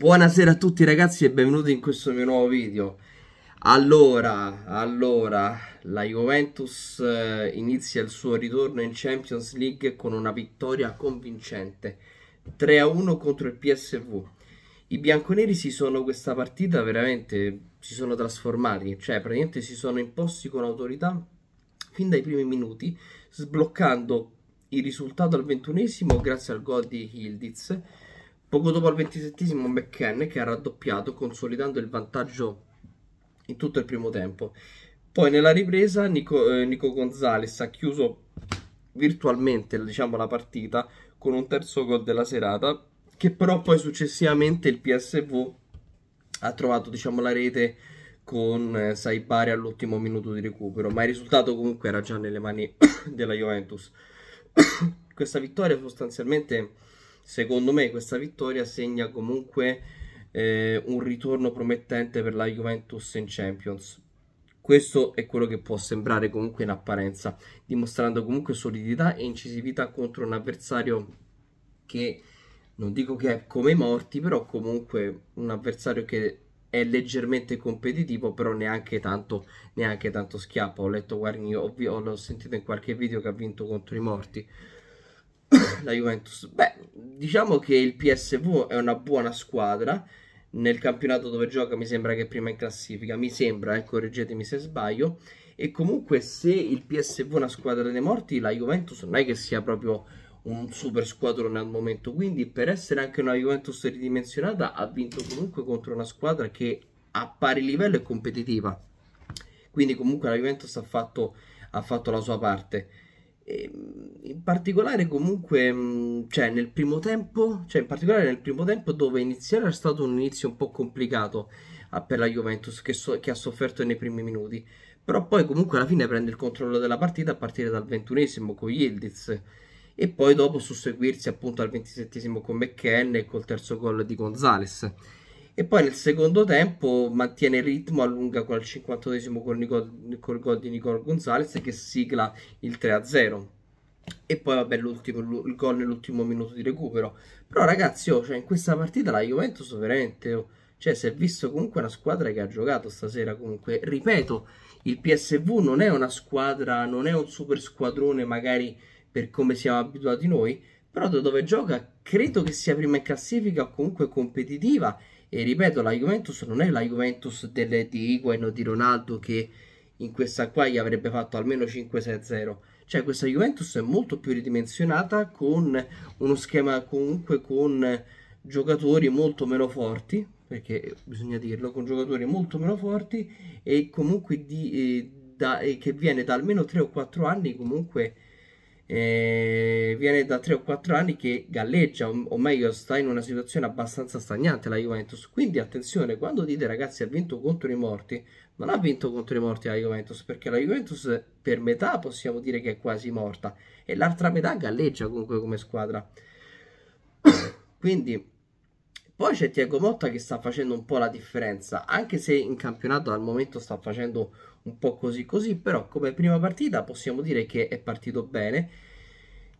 Buonasera a tutti ragazzi e benvenuti in questo mio nuovo video Allora, allora, la Juventus eh, inizia il suo ritorno in Champions League con una vittoria convincente 3-1 contro il PSV I bianconeri si sono questa partita veramente, si sono trasformati Cioè praticamente si sono imposti con autorità fin dai primi minuti Sbloccando il risultato al ventunesimo grazie al gol di Hildiz Poco dopo il 27 McKenna che ha raddoppiato consolidando il vantaggio in tutto il primo tempo. Poi nella ripresa Nico, eh, Nico Gonzalez ha chiuso virtualmente diciamo, la partita con un terzo gol della serata che però poi successivamente il PSV ha trovato diciamo, la rete con eh, Saibari all'ultimo minuto di recupero ma il risultato comunque era già nelle mani della Juventus. Questa vittoria sostanzialmente secondo me questa vittoria segna comunque eh, un ritorno promettente per la Juventus in Champions. Questo è quello che può sembrare comunque in apparenza, dimostrando comunque solidità e incisività contro un avversario che non dico che è come i morti, però comunque un avversario che è leggermente competitivo, però neanche tanto, neanche tanto schiappa. Ho letto Guarni, ho, ho, sentito in qualche video che ha vinto contro i morti. la Juventus? Beh, diciamo che il PSV è una buona squadra. Nel campionato dove gioca mi sembra che è prima in classifica, mi sembra, eh, correggetemi se sbaglio. E comunque se il PSV è una squadra dei morti, la Juventus non è che sia proprio un super squadrone al momento. Quindi per essere anche una Juventus ridimensionata ha vinto comunque contro una squadra che a pari livello è competitiva. Quindi comunque la Juventus ha fatto, ha fatto la sua parte. Ehm, in particolare comunque, mm, cioè nel primo tempo, cioè in particolare nel primo tempo dove iniziare è stato un inizio un po' complicato ah, per la Juventus che, so, che ha sofferto nei primi minuti, però poi comunque alla fine prende il controllo della partita a partire dal ventunesimo con Yildiz e poi dopo susseguirsi appunto al ventisettesimo con McKenna e col terzo gol di Gonzales. E poi nel secondo tempo mantiene il ritmo, allunga col 58esimo col, Nicol- col gol di Nicole Gonzalez che sigla il 3-0. E poi vabbè il gol nell'ultimo minuto di recupero. Però ragazzi, oh, cioè, in questa partita la Juventus veramente... Oh, cioè si è visto comunque una squadra che ha giocato stasera comunque. Ripeto, il PSV non è una squadra, non è un super squadrone magari per come siamo abituati noi, però da dove gioca credo che sia prima in classifica o comunque competitiva e ripeto, la Juventus non è la Juventus delle, di Higuain o di Ronaldo che in questa qua gli avrebbe fatto almeno 5-6-0. Cioè questa Juventus è molto più ridimensionata con uno schema comunque con giocatori molto meno forti, perché bisogna dirlo, con giocatori molto meno forti e comunque di, eh, da, eh, che viene da almeno 3 o 4 anni comunque eh, viene da 3 o 4 anni che galleggia, o, o, meglio sta in una situazione abbastanza stagnante la Juventus. Quindi attenzione, quando dite ragazzi ha vinto contro i morti, non ha vinto contro i morti la Juventus, perché la Juventus per metà possiamo dire che è quasi morta e l'altra metà galleggia comunque come squadra. Quindi poi c'è Tiago Motta che sta facendo un po' la differenza, anche se in campionato al momento sta facendo un po' così così, però come prima partita possiamo dire che è partito bene.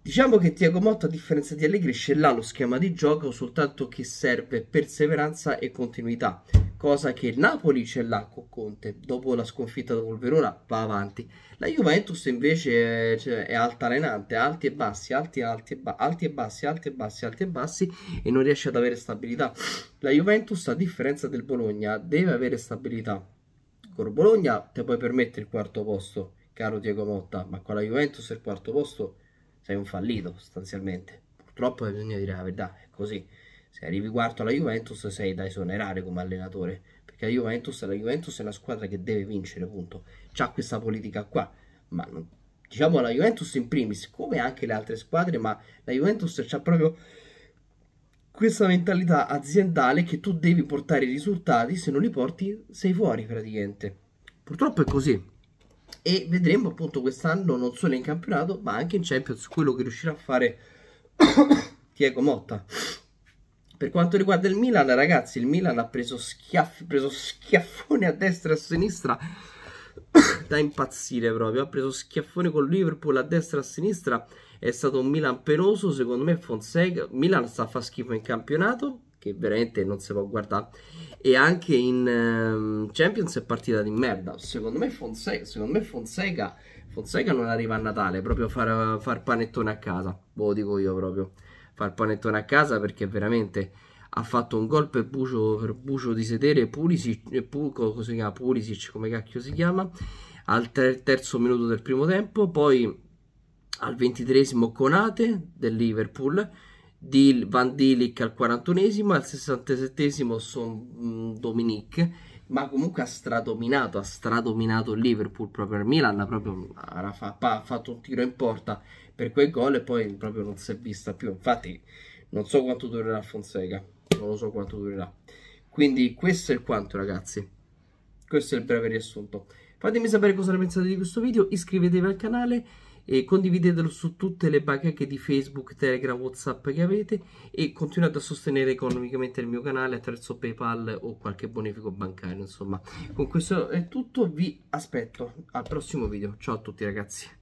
Diciamo che Tiago Motta, a differenza di Allegri, ce l'ha lo schema di gioco, soltanto che serve perseveranza e continuità cosa che il Napoli ce l'ha con Conte, dopo la sconfitta da Volverona va avanti. La Juventus invece è, cioè, è altalenante, alti e bassi, alti, alti, e ba- alti e bassi, alti e bassi, alti e bassi e non riesce ad avere stabilità. La Juventus, a differenza del Bologna, deve avere stabilità. Con Bologna te puoi permettere il quarto posto, caro Diego Motta, ma con la Juventus il quarto posto sei un fallito sostanzialmente. Purtroppo bisogna dire la verità, è così se arrivi quarto alla Juventus sei da esonerare come allenatore, perché la Juventus, la Juventus è una squadra che deve vincere, punto. C'ha questa politica qua, ma non, diciamo la Juventus in primis, come anche le altre squadre, ma la Juventus c'ha proprio questa mentalità aziendale che tu devi portare i risultati, se non li porti sei fuori praticamente. Purtroppo è così. E vedremo appunto quest'anno non solo in campionato, ma anche in Champions quello che riuscirà a fare Diego Motta. Per quanto riguarda il Milan, ragazzi, il Milan ha preso, schiaff preso schiaffone a destra e a sinistra da impazzire proprio. Ha preso schiaffone con Liverpool a destra e a sinistra. È stato un Milan penoso. Secondo me, Fonseca. Milan sta a far schifo in campionato, che veramente non si può guardare. E anche in um, Champions è partita di merda. Secondo me, Fonseca. Secondo me Fonseca, Fonseca non arriva a Natale proprio a far, far panettone a casa. Ve lo dico io proprio far panettone a casa perché veramente ha fatto un gol per bucio, per bucio di sedere Pulisic, eh, Pul, chiama, Pulisic, come cacchio si chiama al ter terzo minuto del primo tempo poi al ventitresimo Conate del Liverpool di Van Dilic al quarantunesimo al sessantasettesimo Son mm, Dominic ma comunque ha stradominato, ha stradominato il Liverpool proprio al Milan, proprio, ha, ha fatto un tiro in porta per quel gol e poi proprio non si è vista più, infatti non so quanto durerà Fonseca, non lo so quanto durerà, quindi questo è il quanto ragazzi, questo è il breve riassunto, fatemi sapere cosa ne pensate di questo video, iscrivetevi al canale, e condividetelo su tutte le bacheche di Facebook, Telegram, Whatsapp che avete e continuate a sostenere economicamente il mio canale attraverso PayPal o qualche bonifico bancario, insomma. Con questo è tutto, vi aspetto al prossimo video. Ciao a tutti ragazzi.